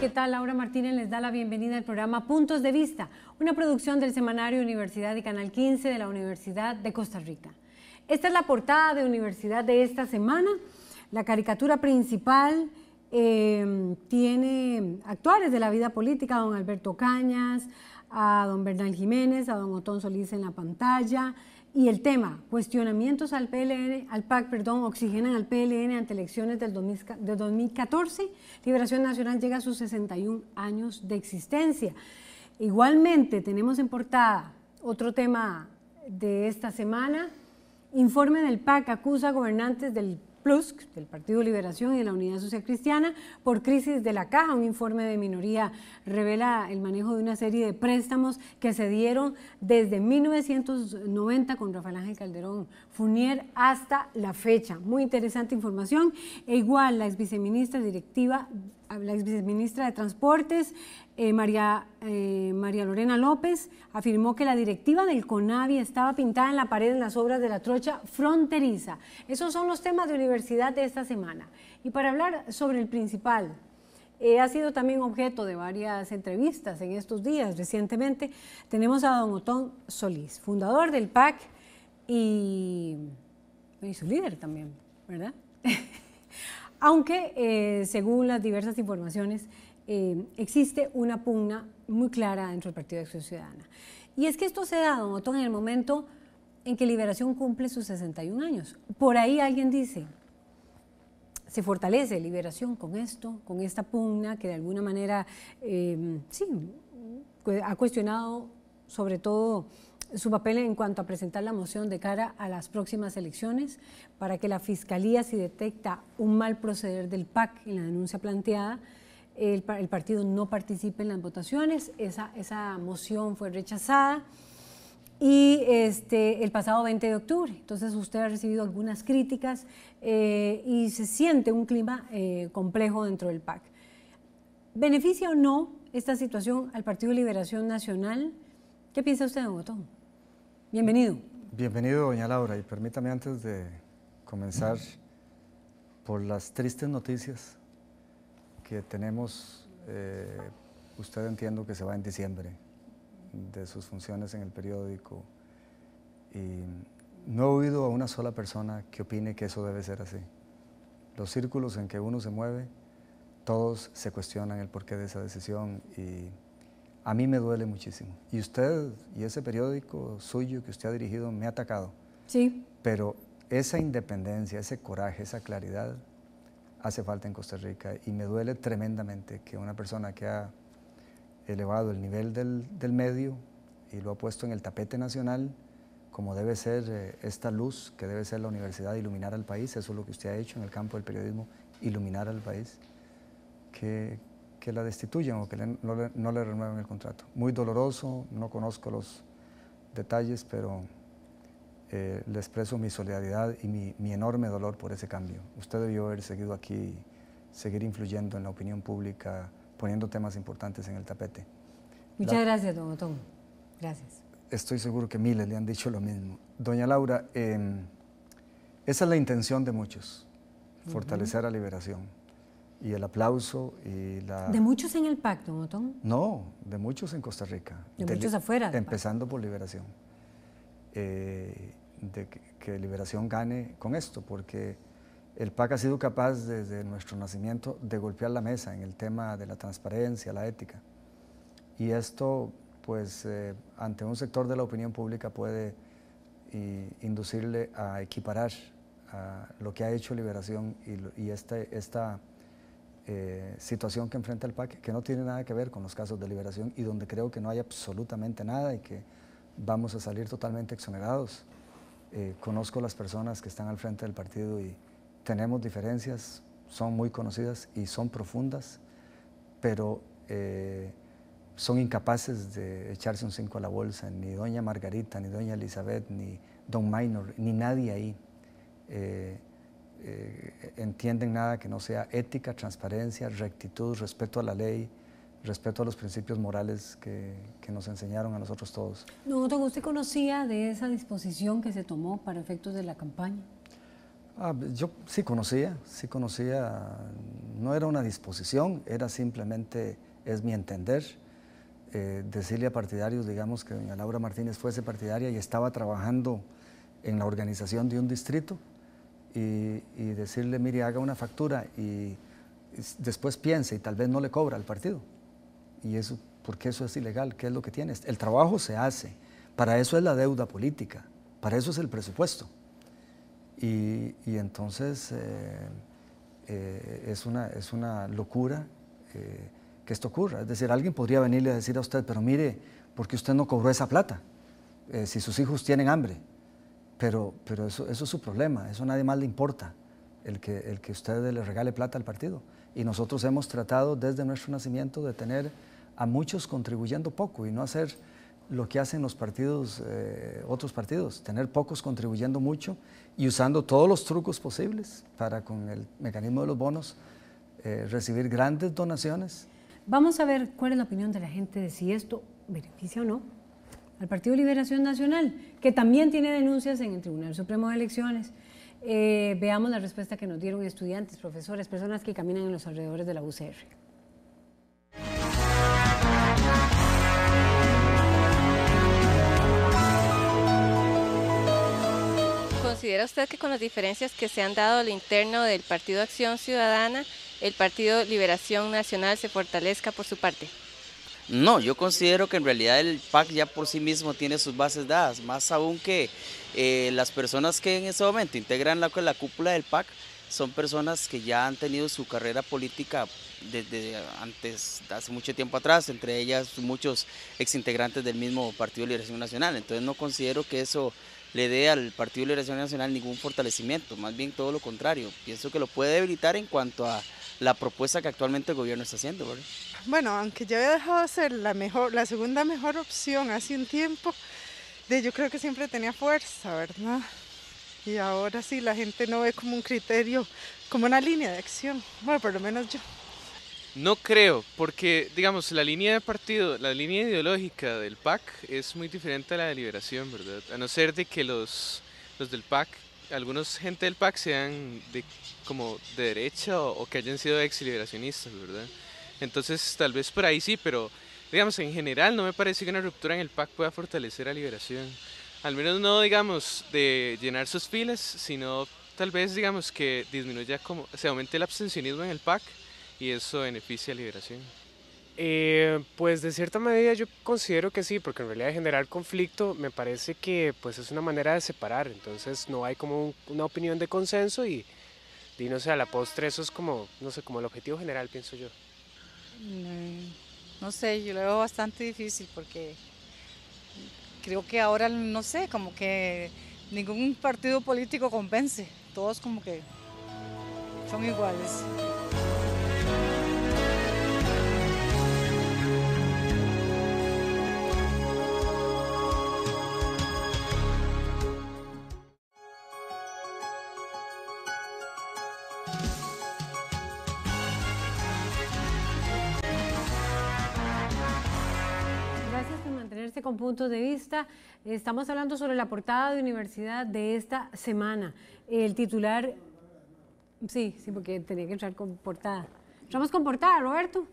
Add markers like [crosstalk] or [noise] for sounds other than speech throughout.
¿qué tal? Laura Martínez les da la bienvenida al programa Puntos de Vista, una producción del semanario Universidad y Canal 15 de la Universidad de Costa Rica. Esta es la portada de Universidad de esta semana. La caricatura principal eh, tiene actuales de la vida política, a don Alberto Cañas, a don Bernal Jiménez, a don Otón Solís en la pantalla, y el tema, cuestionamientos al PLN, al PAC, perdón, oxigenan al PLN ante elecciones del 2014. Liberación Nacional llega a sus 61 años de existencia. Igualmente tenemos en portada otro tema de esta semana. Informe del PAC acusa a gobernantes del Plus, del Partido Liberación y de la Unidad Social Cristiana, por crisis de la caja. Un informe de minoría revela el manejo de una serie de préstamos que se dieron desde 1990 con Rafael Ángel Calderón Funier hasta la fecha. Muy interesante información. E igual, la ex viceministra directiva, la ex viceministra de Transportes, eh, eh, María, Lorena López afirmó que la directiva del CONAVI estaba pintada en la pared en las obras de la trocha fronteriza. Esos son los temas de universidad de esta semana. Y para hablar sobre el principal, eh, ha sido también objeto de varias entrevistas en estos días recientemente, tenemos a don Otón Solís, fundador del PAC y, y su líder también, ¿verdad? [laughs] Aunque, según las diversas informaciones, eh, existe una pugna muy clara dentro del Partido de Acción Ciudadana. Y es que esto se da, dado Otón, en el momento en que Liberación cumple sus 61 años. Por ahí alguien dice, se fortalece Liberación con esto, con esta pugna que de alguna manera, em, sí, pues, ha cuestionado sobre todo su papel en cuanto a presentar la moción de cara a las próximas elecciones para que la Fiscalía, si detecta un mal proceder del PAC en la denuncia planteada, el, partido no participe en las votaciones. Esa, moción fue rechazada. Y este, el pasado 20 de octubre, entonces usted ha recibido algunas críticas eh, y se siente un clima eh, complejo dentro del PAC. ¿Beneficia o no esta situación al Partido Liberación Nacional? ¿Qué piensa usted, don Botón? Bienvenido. Bienvenido, doña Laura, y permítame antes de comenzar por las tristes noticias que tenemos, eh, usted entiendo que se va en diciembre de sus funciones en el periódico y no he oído a una sola persona que opine que eso debe ser así. Los círculos en que uno se mueve, todos se cuestionan el porqué de esa decisión y a mí me duele muchísimo. Y usted y ese periódico suyo que usted ha dirigido me ha atacado. Sí. Pero esa independencia, ese coraje, esa claridad hace falta en Costa Rica y me duele tremendamente que una persona que ha elevado el nivel del, medio y lo ha puesto en el tapete nacional, como debe ser eh, esta luz que debe ser la universidad, iluminar al país, eso es lo que usted ha hecho en el campo del periodismo, iluminar al país, que, la destituyan o que no le renueven el contrato. Muy doloroso, no conozco los detalles, pero eh, le expreso mi solidaridad y mi, enorme dolor por ese cambio. Usted debió haber seguido aquí, seguir influyendo en la opinión pública, poniendo temas importantes en el tapete. Muchas gracias, don Otón. Gracias. Estoy seguro que miles le han dicho lo mismo. Doña Laura, em, esa es la intención de muchos, fortalecer la liberación. Y el aplauso y la... ¿De muchos en el pacto, don Otón? No, de muchos en Costa Rica. De, muchos afuera. Empezando por liberación. Eh, de que, Liberación gane con esto, porque el PAC ha sido capaz desde nuestro nacimiento de golpear la mesa en el tema de la transparencia, la ética. Y esto, pues, eh, ante un sector de la opinión pública puede eh, inducirle a equiparar lo que ha hecho Liberación y, este, esta eh, situación que enfrenta el PAC, que no tiene nada que ver con los casos de Liberación y donde creo que no hay absolutamente nada y que vamos a salir totalmente exonerados. Eh, conozco las personas que están al frente del partido y tenemos diferencias, son muy conocidas y son profundas, pero eh, son incapaces de echarse un cinco a la bolsa, ni doña Margarita, ni doña Elizabeth, ni don Minor, ni nadie ahí. Eh, entienden nada que no sea ética, transparencia, rectitud, respeto a la ley, respeto a los principios morales que, nos enseñaron a nosotros todos. No, ¿usted conocía de esa disposición que se tomó para efectos de la campaña? Ah, yo sí conocía, sí conocía, no era una disposición, era simplemente, es mi entender, eh, decirle a partidarios, digamos que doña Laura Martínez fuese partidaria y estaba trabajando en la organización de un distrito y, y decirle, mire, haga una factura y después piense y tal vez no le cobra al partido. ¿Y eso, por qué eso es ilegal? ¿Qué es lo que tienes? El trabajo se hace. Para eso es la deuda política. Para eso es el presupuesto. Y, entonces eh, eh, es, una, es una locura eh, que esto ocurra. Es decir, alguien podría venirle a decir a usted, pero mire, ¿por qué usted no cobró esa plata? si sus hijos tienen hambre. Pero, pero eso, es su problema, eso a nadie más le importa, el que, el que usted le regale plata al partido. Y nosotros hemos tratado desde nuestro nacimiento de tener a muchos contribuyendo poco y no hacer lo que hacen los partidos, eh, otros partidos, tener pocos contribuyendo mucho y usando todos los trucos posibles para con el mecanismo de los bonos eh, recibir grandes donaciones. Vamos a ver cuál es la opinión de la gente de si esto beneficia o no al Partido Liberación Nacional, que también tiene denuncias en el Tribunal Supremo de Elecciones. Eh, veamos la respuesta que nos dieron estudiantes, profesores, personas que caminan en los alrededores de la UCR. ¿considera usted que con las diferencias que se han dado al interno del Partido Acción Ciudadana, el Partido Liberación Nacional se fortalezca por su parte? No, yo considero que en realidad el PAC ya por sí mismo tiene sus bases dadas, más aún que eh, las personas que en este momento integran la, cúpula del PAC son personas que ya han tenido su carrera política desde antes, hace mucho tiempo atrás, entre ellas muchos exintegrantes del mismo Partido Liberación Nacional. Entonces no considero que eso le dé al Partido de Liberación Nacional ningún fortalecimiento, más bien todo lo contrario. Pienso que lo puede debilitar en cuanto a la propuesta que actualmente el gobierno está haciendo. Bueno, aunque ya había dejado de ser la, mejor, la segunda mejor opción hace un tiempo, de, yo creo que siempre tenía fuerza, ¿verdad? Y ahora sí la gente no ve como un criterio, como una línea de acción, bueno, por lo menos yo. No creo, porque digamos, la línea de partido, la línea ideológica del PAC es muy diferente a la de Liberación, ¿verdad? A no ser de que los, del PAC, algunos gente del PAC sean de, como de derecha o, que hayan sido ex ¿verdad? Entonces tal vez por ahí sí, pero digamos, en general no me parece que una ruptura en el PAC pueda fortalecer a Liberación. Al menos no, digamos, de llenar sus filas, sino tal vez, digamos, que disminuya como, se aumente el abstencionismo en el PAC y eso beneficia a Liberación? Eh, pues de cierta medida yo considero que sí, porque en realidad generar conflicto me parece que pues es una manera de separar, entonces no hay como una opinión de consenso y, y, a la postre eso es como, no sé, como el objetivo general, pienso yo. Mm, no sé, yo lo veo bastante difícil porque creo que ahora, no sé, como que ningún partido político convence, todos como que son iguales. Este con puntos de vista. Estamos hablando sobre la portada de universidad de esta semana. El titular, sí, sí, porque tenía que entrar con portada. Entramos con portada, Roberto.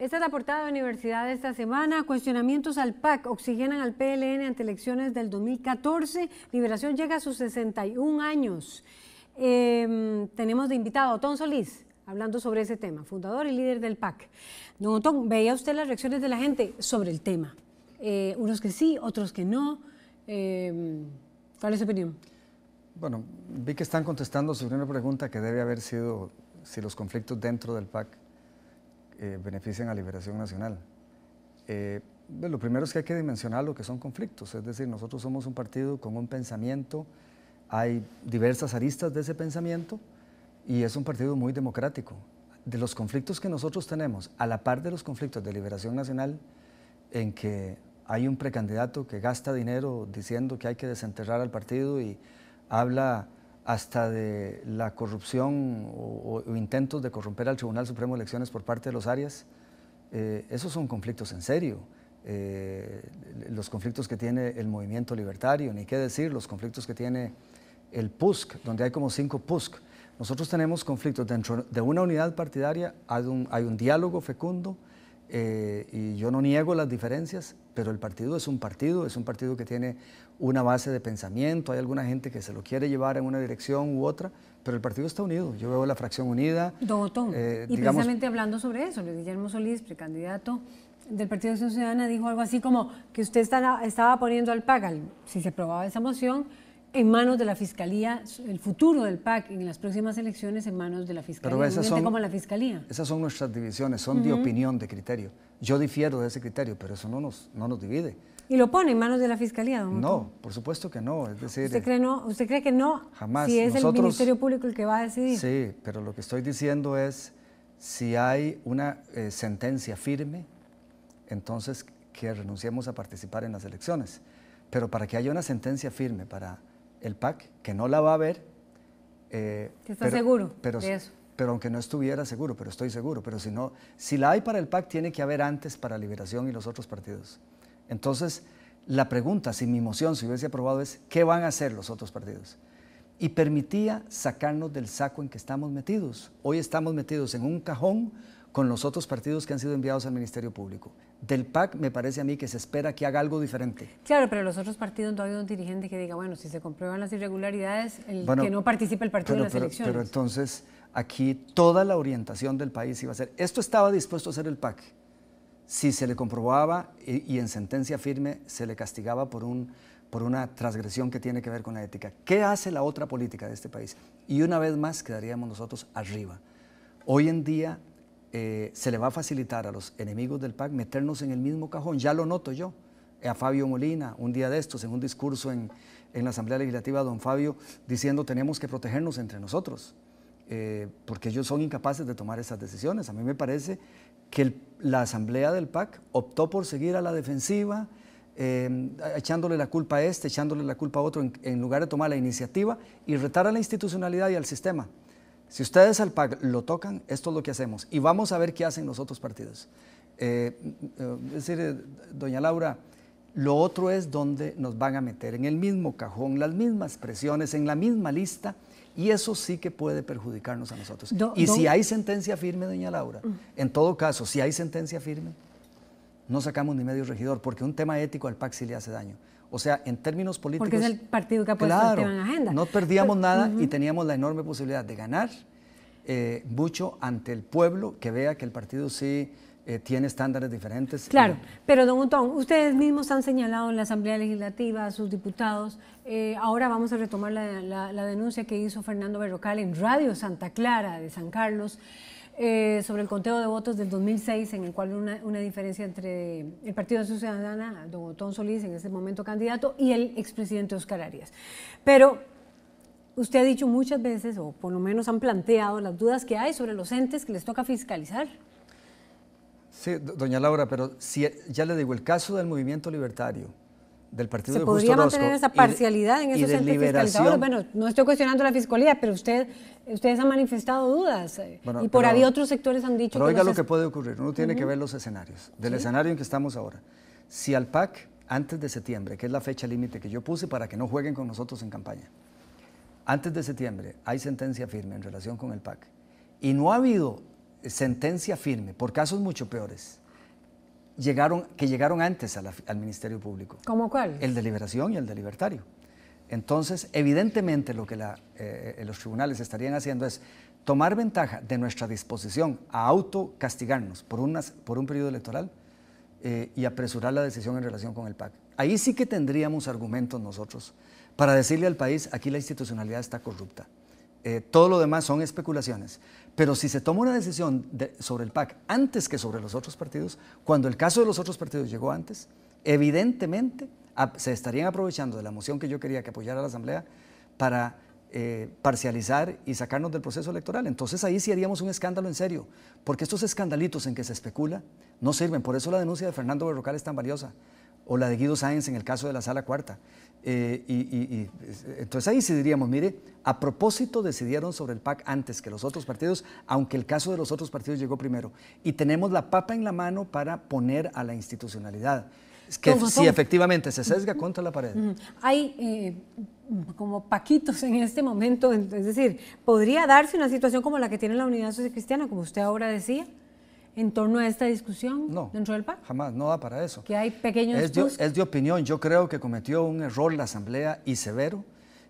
Esta es la portada de Universidad de esta semana. Cuestionamientos al PAC oxigenan al PLN ante elecciones del 2014. Liberación llega a sus 61 años. Em, tenemos de invitado a Otón Solís, hablando sobre ese tema, fundador y líder del PAC. Don Otón, ¿veía usted las reacciones de la gente sobre el tema? Eh, unos que sí, otros que no. Em, ¿Cuál es su opinión? Bueno, vi que están contestando sobre una pregunta que debe haber sido si los conflictos dentro del PAC eh, benefician a Liberación Nacional. Eh, lo primero es que hay que dimensionar lo que son conflictos, es decir, nosotros somos un partido con un pensamiento, hay diversas aristas de ese pensamiento y es un partido muy democrático. De los conflictos que nosotros tenemos, a la par de los conflictos de Liberación Nacional, en que hay un precandidato que gasta dinero diciendo que hay que desenterrar al partido y habla hasta de la corrupción o, intentos de corromper al Tribunal Supremo de Elecciones por parte de los Arias, eh, esos son conflictos en serio. Eh, los conflictos que tiene el movimiento libertario, ni qué decir, los conflictos que tiene el PUSC, donde hay como cinco PUSC. Nosotros tenemos conflictos dentro de una unidad partidaria, hay un, diálogo fecundo eh, y yo no niego las diferencias, pero el partido es un partido, es un partido que tiene una base de pensamiento, hay alguna gente que se lo quiere llevar en una dirección u otra, pero el partido está unido, yo veo la fracción unida. Don Otón, eh, y precisamente hablando sobre eso, Luis Guillermo Solís, precandidato del Partido de Ciudadana, dijo algo así como que usted estaba, poniendo al Pagal, si se aprobaba esa moción, en manos de la Fiscalía, el futuro del PAC en las próximas elecciones en manos de la Fiscalía, Pero esas son, como la Fiscalía. Esas son nuestras divisiones, son de opinión, de criterio. Yo difiero de ese criterio, pero eso no nos, no nos divide. ¿Y lo pone en manos de la Fiscalía, don No, por supuesto que no. Es decir, ¿Usted, cree no, ¿Usted cree que no? Jamás. Si es el Ministerio Público el que va a decidir. Sí, pero lo que estoy diciendo es, si hay una eh, sentencia firme, entonces que renunciemos a participar en las elecciones. Pero para que haya una sentencia firme, para el PAC, que no la va a ver. Eh, ¿Estás seguro pero, de eso? Pero aunque no estuviera seguro, pero estoy seguro. Pero si no, si la hay para el PAC, tiene que haber antes para Liberación y los otros partidos. Entonces, la pregunta, si mi moción se hubiese aprobado, es ¿qué van a hacer los otros partidos? Y permitía sacarnos del saco en que estamos metidos. Hoy estamos metidos en un cajón con los otros partidos que han sido enviados al Ministerio Público. Del PAC me parece a mí que se espera que haga algo diferente. Claro, pero los otros partidos no ha habido un dirigente que diga, bueno, si se comprueban las irregularidades, que no participe el partido pero, en las elecciones. Pero entonces aquí toda la orientación del país iba a ser, esto estaba dispuesto a ser el PAC. Si se le comprobaba eh, y, en sentencia firme se le castigaba por un por una transgresión que tiene que ver con la ética. ¿Qué hace la otra política de este país? Y una vez más quedaríamos nosotros arriba. Hoy en día eh, se le va a facilitar a los enemigos del PAC meternos en el mismo cajón, ya lo noto yo. Eh, a Fabio Molina, un día de estos, en un discurso en, la Asamblea Legislativa, don Fabio, diciendo tenemos que protegernos entre nosotros, eh, porque ellos son incapaces de tomar esas decisiones. A mí me parece que la Asamblea del PAC optó por seguir a la defensiva, em, echándole la culpa a este, echándole la culpa a otro, en lugar de tomar la iniciativa y retar a la institucionalidad y al sistema. Si ustedes al PAC lo tocan, esto es lo que hacemos. Y vamos a ver qué hacen los otros partidos. Eh, eh, es decir, eh, doña Laura, lo otro es donde nos van a meter en el mismo cajón, las mismas presiones, en la misma lista, y eso sí que puede perjudicarnos a nosotros. y si hay sentencia firme, doña Laura, mm. en todo caso, si hay sentencia firme, no sacamos ni medio regidor, porque un tema ético al PAC sí le hace daño. O sea, en términos políticos. Porque es el partido que ha puesto agenda. No perdíamos nada y teníamos la enorme posibilidad de ganar mucho eh, ante el pueblo que vea que el partido sí. Eh, tiene estándares diferentes. Claro, pero don Utón, ustedes mismos han señalado en la Asamblea Legislativa, a sus diputados, eh, ahora vamos a retomar la denuncia que hizo Fernando Berrocal en Radio Santa Clara de San Carlos, eh, sobre el conteo de votos del 2006, en el cual una, una diferencia entre el Partido de Ciudadana, don Otón Solís, en ese momento candidato, y el expresidente Óscar Arias. Pero usted ha dicho muchas veces, o por lo menos han planteado las dudas que hay sobre los entes que les toca fiscalizar. Sí, doña Laura, pero si ya le digo, el caso del movimiento libertario, partido ¿Se podría mantener esa parcialidad en esos Bueno, no estoy cuestionando la fiscalía, pero usted, ustedes han manifestado dudas eh, y por ahí otros sectores han dicho... Pero oiga lo que puede ocurrir, uno tiene que ver los escenarios, del escenario en que estamos ahora. Si al PAC, antes de septiembre, que es la fecha límite que yo puse para que no jueguen con nosotros en campaña, antes de septiembre hay sentencia firme en relación con el PAC y no ha habido sentencia firme por casos mucho peores llegaron, que llegaron antes al Ministerio Público. ¿Cómo cuál? El de Liberación y el de Libertario. Entonces, evidentemente lo que eh, eh, los tribunales estarían haciendo es tomar ventaja de nuestra disposición a autocastigarnos por, por un periodo electoral eh, y apresurar la decisión en relación con el PAC. Ahí sí que tendríamos argumentos nosotros para decirle al país, aquí la institucionalidad está corrupta. todo lo demás son especulaciones. Pero si se toma una decisión sobre el PAC antes que sobre los otros partidos, cuando el caso de los otros partidos llegó antes, evidentemente se estarían aprovechando de la moción que yo quería que apoyara la Asamblea para eh, parcializar y sacarnos del proceso electoral. Entonces ahí sí haríamos un escándalo en serio, porque estos escandalitos en que se especula no sirven. Por eso la denuncia de Fernando Berrocal es tan valiosa, o la de Guido Sáenz en el caso de la sala cuarta. Eh, y, entonces ahí sí diríamos, mire, a propósito decidieron sobre el PAC antes que los otros partidos, aunque el caso de los otros partidos llegó primero. Y tenemos la papa en la mano para poner a la institucionalidad, que si efectivamente se sesga contra la pared. Hay eh, como paquitos en este momento, es decir, podría darse una situación como la que tiene la Unidad Social Cristiana, como usted ahora decía en torno a esta discusión no, dentro del Jamás, no da para eso. Es de, opinión, yo creo que cometió un error la Asamblea y severo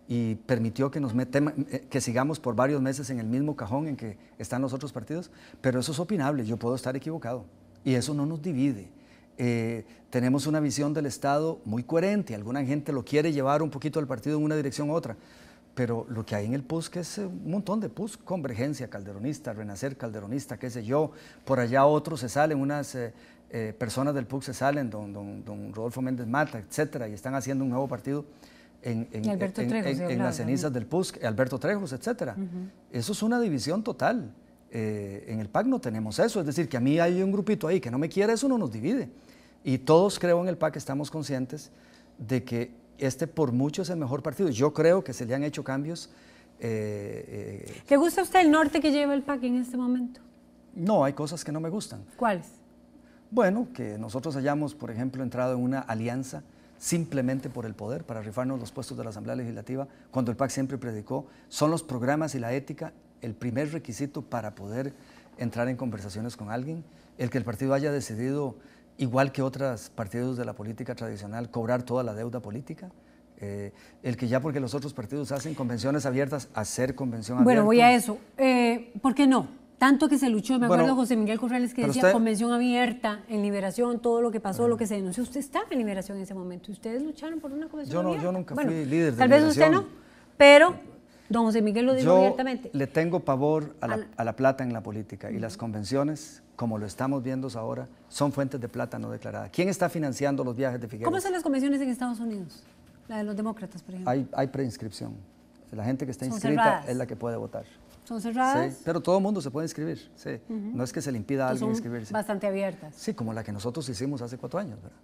y permitió que nos eh, que sigamos por varios meses en el mismo cajón en que están los otros partidos, pero eso es opinable, yo puedo estar equivocado y eso no nos divide. Eh, tenemos una visión del Estado muy coherente, alguna gente lo quiere llevar un poquito al partido en una dirección u otra pero lo que hay en el PUSC es eh, un montón de PUSC, Convergencia Calderonista, Renacer Calderonista, qué sé yo, por allá otros se salen, unas eh, eh, personas del PUSC se salen, don, don, Rodolfo Méndez Mata, etcétera, y están haciendo un nuevo partido en, en, las cenizas del PUSC, Alberto Trejos, etcétera. Eso es una división total. en el PAC no tenemos eso, es decir, que a mí hay un grupito ahí que no me quiere, eso no nos divide. Y todos creo en el PAC estamos conscientes de que este por mucho es el mejor partido. Yo creo que se le han hecho cambios. Eh, eh ¿Le gusta usted el norte que lleva el PAC en este momento? No, hay cosas que no me gustan. ¿Cuáles? Bueno, que nosotros hayamos, por ejemplo, entrado en una alianza simplemente por el poder, para rifarnos los puestos de la Asamblea Legislativa, cuando el PAC siempre predicó, son los programas y la ética el primer requisito para poder entrar en conversaciones con alguien, el que el partido haya decidido igual que otros partidos de la política tradicional, cobrar toda la deuda política. Eh, el que ya porque los otros partidos hacen convenciones abiertas, hacer convención abierta. Bueno, voy a eso. Eh, ¿Por qué no? Tanto que se luchó, me acuerdo José Miguel Corrales que decía convención abierta en liberación, todo lo que pasó, lo que se denunció. Usted estaba en liberación en ese momento ustedes lucharon por una convención abierta. Yo nunca fui líder de Tal vez usted no, pero Don José Miguel lo dijo abiertamente. Le tengo pavor a la, plata en la política y las convenciones, como lo estamos viendo ahora, son fuentes de plata no declarada. ¿Quién está financiando los viajes de Figueroa? ¿Cómo son las convenciones en Estados Unidos? La de los demócratas, por ejemplo. Hay, preinscripción. La gente que está inscrita es la que puede votar. ¿Son cerradas? Sí, pero todo el mundo se puede inscribir, No es que se le impida a alguien inscribirse. bastante abiertas. Sí, como la que nosotros hicimos hace cuatro años, ¿verdad?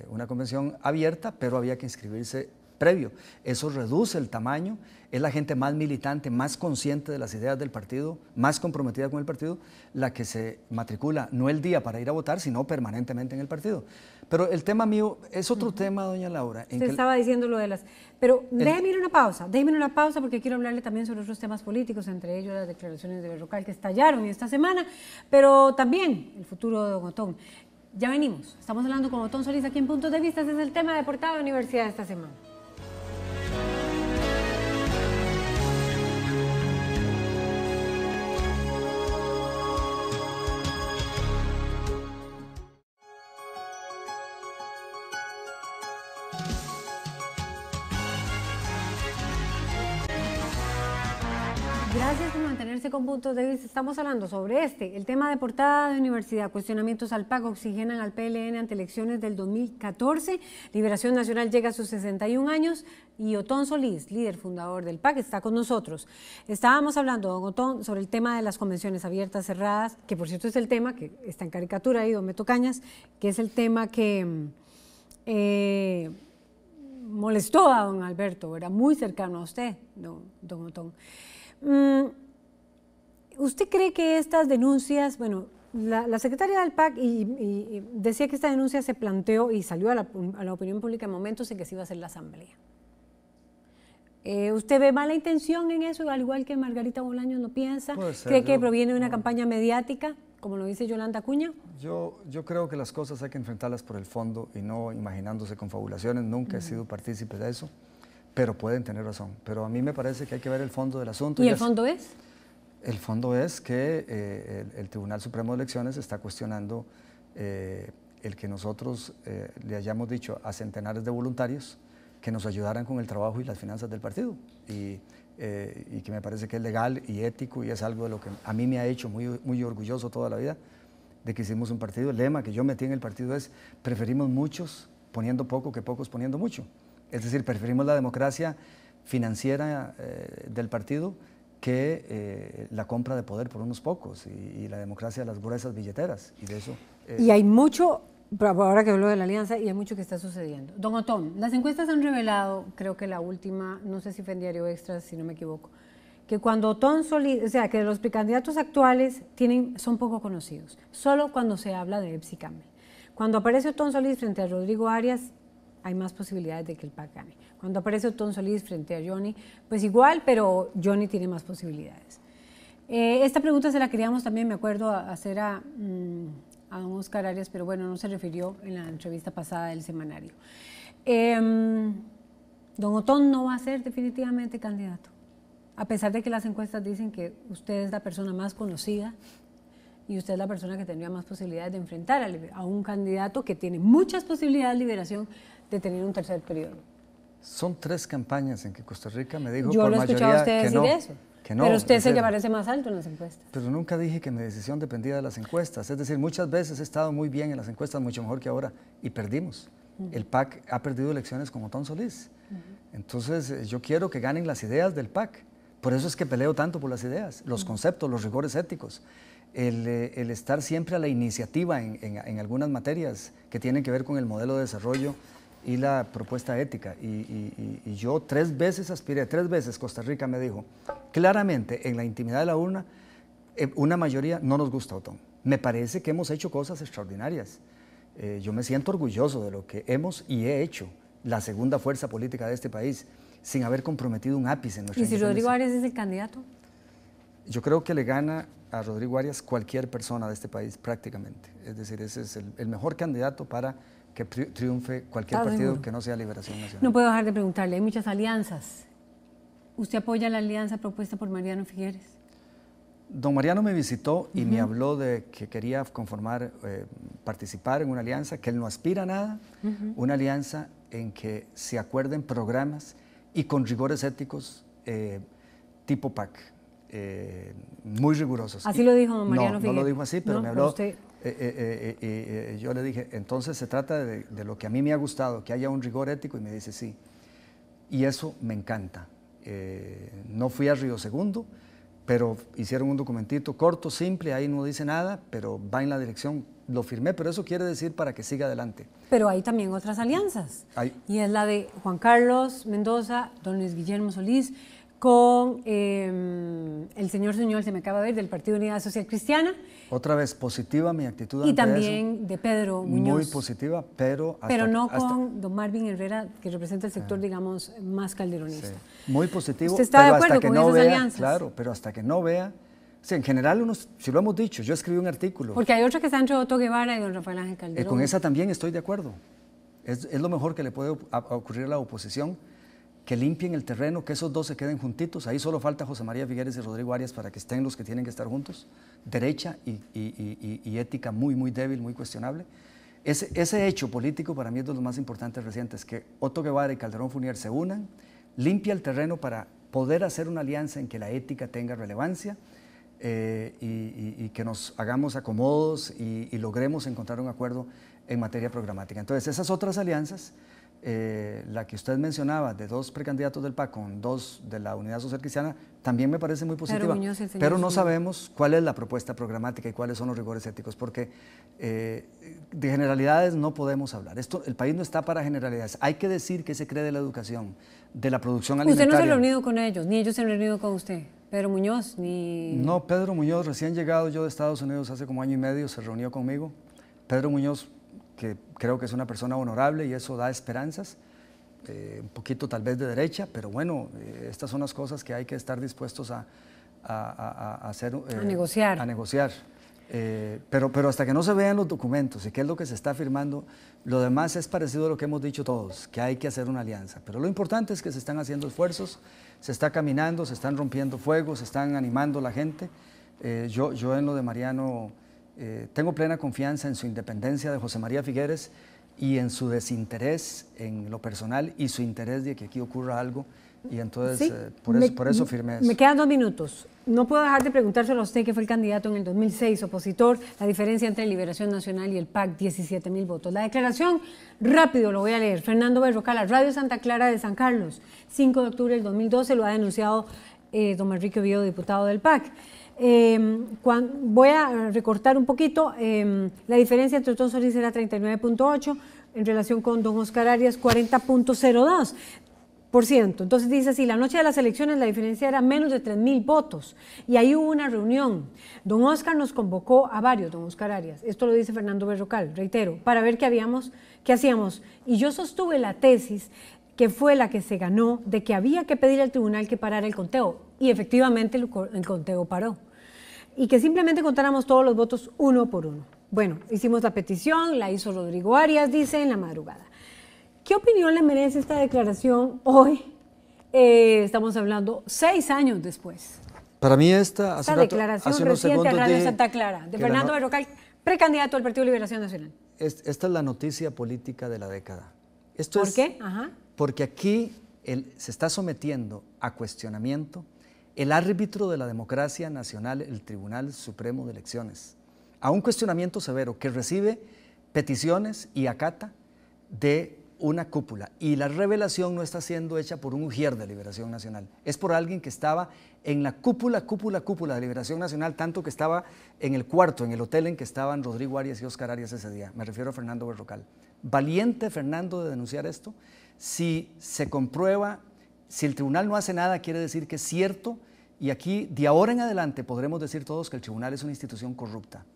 Eh, una convención abierta, pero había que inscribirse previo. Eso reduce el tamaño, es la gente más militante, más consciente de las ideas del partido, más comprometida con el partido, la que se matricula no el día para ir a votar, sino permanentemente en el partido. Pero el tema mío es otro tema, doña Laura. se estaba diciendo lo de las... Pero déjeme ir una pausa, déjeme una pausa porque quiero hablarle también sobre otros temas políticos, entre ellos las declaraciones de Berrocal que estallaron esta semana, pero también el futuro de Don Otón. Ya venimos. Estamos hablando con Otón Solís aquí en Puntos de Vistas. Es el tema de portada de Universidad esta semana. Gracias por mantenerse con puntos de vista. Estamos hablando sobre este, el tema de portada de universidad, cuestionamientos al PAC, oxigenan al PLN ante elecciones del 2014, Liberación Nacional llega a sus 61 años y Otón Solís, líder fundador del PAC, está con nosotros. Estábamos hablando, don Otón, sobre el tema de las convenciones abiertas, cerradas, que por cierto es el tema que está en caricatura ahí, don Meto Cañas, que es el tema que... Eh, molestó a don Alberto, era muy cercano a usted, don Otón. Mm, ¿Usted cree que estas denuncias, bueno, la, secretaria del PAC y, decía que esta denuncia se planteó y salió a la, opinión pública en momentos en que se iba a hacer la asamblea? Eh, ¿Usted ve mala intención en eso, al igual que Margarita Bolaños no piensa? ¿Cree que proviene de una campaña mediática, como lo dice Yolanda Cuña? Yo, yo creo que las cosas hay que enfrentarlas por el fondo y no imaginándose confabulaciones. Nunca he sido partícipe de eso pero pueden tener razón. Pero a mí me parece que hay que ver el fondo del asunto. ¿Y, el fondo es? El fondo es que eh, el, Tribunal Supremo de Elecciones está cuestionando eh, el que nosotros eh, le hayamos dicho a centenares de voluntarios que nos ayudaran con el trabajo y las finanzas del partido. Y, que me parece que es legal y ético y es algo de lo que a mí me ha hecho muy, muy orgulloso toda la vida de que hicimos un partido. El lema que yo metí en el partido es, preferimos muchos poniendo poco que pocos poniendo mucho. Es decir, preferimos la democracia financiera eh, del partido que eh, la compra de poder por unos pocos y, la democracia de las gruesas billeteras. Y de eso. Eh, y hay mucho, ahora que hablo de la alianza, y hay mucho que está sucediendo. Don Otón, las encuestas han revelado, creo que la última, no sé si fue en Diario Extra, si no me equivoco, que cuando Otón Solís, o sea, que los precandidatos actuales tienen, son poco conocidos, solo cuando se habla de Epsi Cuando aparece Otón Solís frente a Rodrigo Arias, hay más posibilidades de que el PAC gane. Cuando aparece Otón Solís frente a Johnny, pues igual, pero Johnny tiene más posibilidades. Eh, esta pregunta se la queríamos también, me acuerdo, hacer a, mm, a don Oscar Arias, pero bueno, no se refirió en la entrevista pasada del semanario. Em, don Otón no va a ser definitivamente candidato, a pesar de que las encuestas dicen que usted es la persona más conocida y usted es la persona que tendría más posibilidades de enfrentar a, un candidato que tiene muchas posibilidades de liberación, de tener un tercer periodo. Son tres campañas en que Costa Rica me dijo Yo por lo he escuchado a usted decir no, eso. Que no, pero usted se llevará ese más alto en las encuestas. Pero nunca dije que mi decisión dependía de las encuestas. Es decir, muchas veces he estado muy bien en las encuestas, mucho mejor que ahora, y perdimos. El PAC ha perdido elecciones como Otón Solís. Entonces, eh, yo quiero que ganen las ideas del PAC. Por eso es que peleo tanto por las ideas, los conceptos, los rigores éticos. Eh, el, estar siempre a la iniciativa en, en, en, algunas materias que tienen que ver con el modelo de desarrollo y la propuesta ética. Y, yo tres veces aspiré, tres veces Costa Rica me dijo, claramente en la intimidad de la urna, eh, una mayoría no nos gusta Otón. Me parece que hemos hecho cosas extraordinarias. Eh, yo me siento orgulloso de lo que hemos y he hecho, la segunda fuerza política de este país, sin haber comprometido un ápice en nuestra ¿Y si Rodrigo es el candidato? Yo creo que le gana a Rodrigo Arias cualquier persona de este país prácticamente. Es decir, ese es el, mejor candidato para que triunfe cualquier partido que no sea Liberación Nacional. No puedo dejar de preguntarle, hay muchas alianzas. ¿Usted apoya la alianza propuesta por Mariano Figueres? Don Mariano me visitó y me habló de que quería conformar, eh, participar en una alianza, que él no aspira a nada, una alianza en que se acuerden programas y con rigores éticos eh, tipo PAC eh, muy rigurosos. Así lo dijo Mariano No, no lo dijo así, pero me habló. Eh, eh, yo le dije, entonces se trata de, lo que a mí me ha gustado, que haya un rigor ético, y me dice sí. Y eso me encanta. no fui a Río Segundo, pero hicieron un documentito corto, simple, ahí no dice nada, pero va en la dirección. Lo firmé, pero eso quiere decir para que siga adelante. Pero hay también otras alianzas. Y es la de Juan Carlos Mendoza, don Luis Guillermo Solís, con em, el señor Suñol, se me acaba de ver, del Partido Unidad Social Cristiana. Otra vez, positiva mi actitud. Y también de Pedro Muñoz. Muy positiva, pero... Hasta, pero no con don Marvin Herrera, que representa el sector, ah. digamos, más calderonista. Muy positivo. ¿Usted está de acuerdo con Claro, pero hasta que no vea... Sí, en general, unos, si lo hemos dicho, yo escribí un artículo. Porque hay otra que está entre Otto Guevara y don Rafael Ángel eh, Calderón. con esa también estoy de acuerdo. Es, es lo mejor que le puede ocurrir a la oposición que limpien el terreno, que esos dos se queden juntitos. Ahí solo falta José María Figueres y Rodrigo Arias para que estén los que tienen que estar juntos. Derecha y, ética muy, muy débil, muy cuestionable. Ese, hecho político para mí es de los más importantes recientes, que Otto Guevara y Calderón Funier se unan, limpia el terreno para poder hacer una alianza en que la ética tenga relevancia eh, y, que nos hagamos acomodos y logremos encontrar un acuerdo en materia programática. Entonces, esas otras alianzas eh, la que usted mencionaba de dos precandidatos del PAC con dos de la Unidad Social Cristiana, también me parece muy positiva. pero, no sabemos cuál es la propuesta programática y cuáles son los rigores éticos, porque eh, de generalidades no podemos hablar. Esto, el país no está para generalidades. Hay que decir que se cree de la educación, de la producción alimentaria. Usted no se ha reunido con ellos, ni ellos se han reunido con usted. Pedro Muñoz, ni... No, Pedro Muñoz, recién llegado yo de Estados Unidos hace como año y medio, se reunió conmigo. Pedro Muñoz que creo que es una persona honorable y eso da esperanzas. Eh, un poquito tal vez de derecha, pero bueno, eh, estas son las cosas que hay que estar dispuestos a, a, hacer. a eh, negociar. A negociar. pero, pero hasta que no se vean los documentos y qué es lo que se está firmando, lo demás es parecido a lo que hemos dicho todos, que hay que hacer una alianza. Pero lo importante es que se están haciendo esfuerzos, se está caminando, se están rompiendo fuegos, se están animando la gente. yo, yo en lo de Mariano eh, tengo plena confianza en su independencia de José María Figueres y en su desinterés en lo personal y su interés de que aquí ocurra algo. Y entonces, eh, por, eso, firmé Me quedan dos minutos. No puedo dejar de preguntárselo a usted, que fue el candidato en el 2006, opositor, la diferencia entre Liberación Nacional y el PAC, 17 mil votos. La declaración, rápido lo voy a leer. Fernando Berrocal, Radio Santa Clara de San Carlos, 5 de octubre del 2012, lo ha denunciado eh, don Enrique Oviedo, diputado del PAC. Em, voy a recortar un poquito. Em, la diferencia entre don Solís era 39.8 en relación con Don Oscar Arias 40.02. Entonces dice así, la noche de las elecciones la diferencia era menos de mil votos y ahí hubo una reunión. Don Oscar nos convocó a varios, don Oscar Arias, esto lo dice Fernando Berrocal, reitero, para ver qué, habíamos, qué hacíamos. Y yo sostuve la tesis que fue la que se ganó de que había que pedir al tribunal que parara el conteo y efectivamente el conteo paró y que simplemente contáramos todos los votos uno por uno. Bueno, hicimos la petición, la hizo Rodrigo Arias, dice, en la madrugada. ¿Qué opinión le merece esta declaración hoy? Eh, estamos hablando seis años después. Para mí esta, declaración reciente a Radio de, Clara, de Fernando Berrocal, precandidato al Partido Liberación Nacional. esta es la noticia política de la década. Esto ¿Por qué? Porque aquí se está sometiendo a cuestionamiento el árbitro de la democracia nacional, el Tribunal Supremo de Elecciones, a un cuestionamiento severo que recibe peticiones y acata de una cúpula. Y la revelación no está siendo hecha por un ujier de Liberación Nacional, es por alguien que estaba en la cúpula, cúpula, cúpula de Liberación Nacional, tanto que estaba en el cuarto, en el hotel en que estaban Rodrigo Arias y Oscar Arias ese día. Me refiero a Fernando Berrocal. Valiente Fernando de denunciar esto. Si se comprueba si el tribunal no hace nada, quiere decir que es cierto, y aquí de ahora en adelante podremos decir todos que el tribunal es una institución corrupta.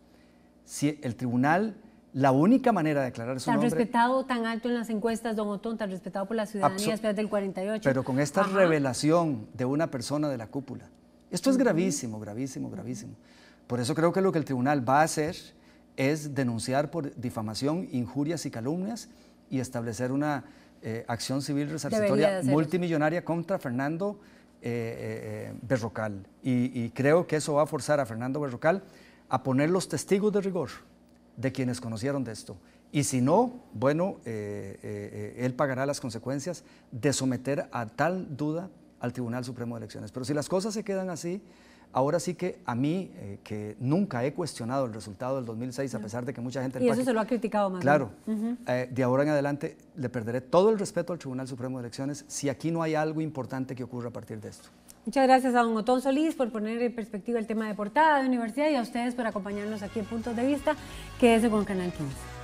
Si el tribunal, la única manera de declarar su tan Tan respetado, tan alto en las encuestas, don Otón, tan respetado por la ciudadanía después del 48. Pero con esta revelación de una persona de la cúpula. Esto es gravísimo, gravísimo, gravísimo. Por eso creo que lo que el tribunal va a hacer es denunciar por difamación, injurias y calumnias y establecer una eh, acción civil resarcitoria multimillonaria contra Fernando eh, eh, Berrocal. Y, creo que eso va a forzar a Fernando Berrocal a poner los testigos de rigor de quienes conocieron de esto. Y si no, bueno, él pagará las consecuencias de someter a tal duda al Tribunal Supremo de Elecciones. Pero si las cosas se quedan así, Ahora sí que a mí, eh, que nunca he cuestionado el resultado del 2006, a pesar de que mucha gente... Y eso se lo ha criticado más. Claro. Eh, de ahora en adelante le perderé todo el respeto al Tribunal Supremo de Elecciones si aquí no hay algo importante que ocurra a partir de esto. Muchas gracias a don Otón Solís por poner en perspectiva el tema de portada de universidad y a ustedes por acompañarnos aquí en Puntos de Vista. que Quédese con Canal 15.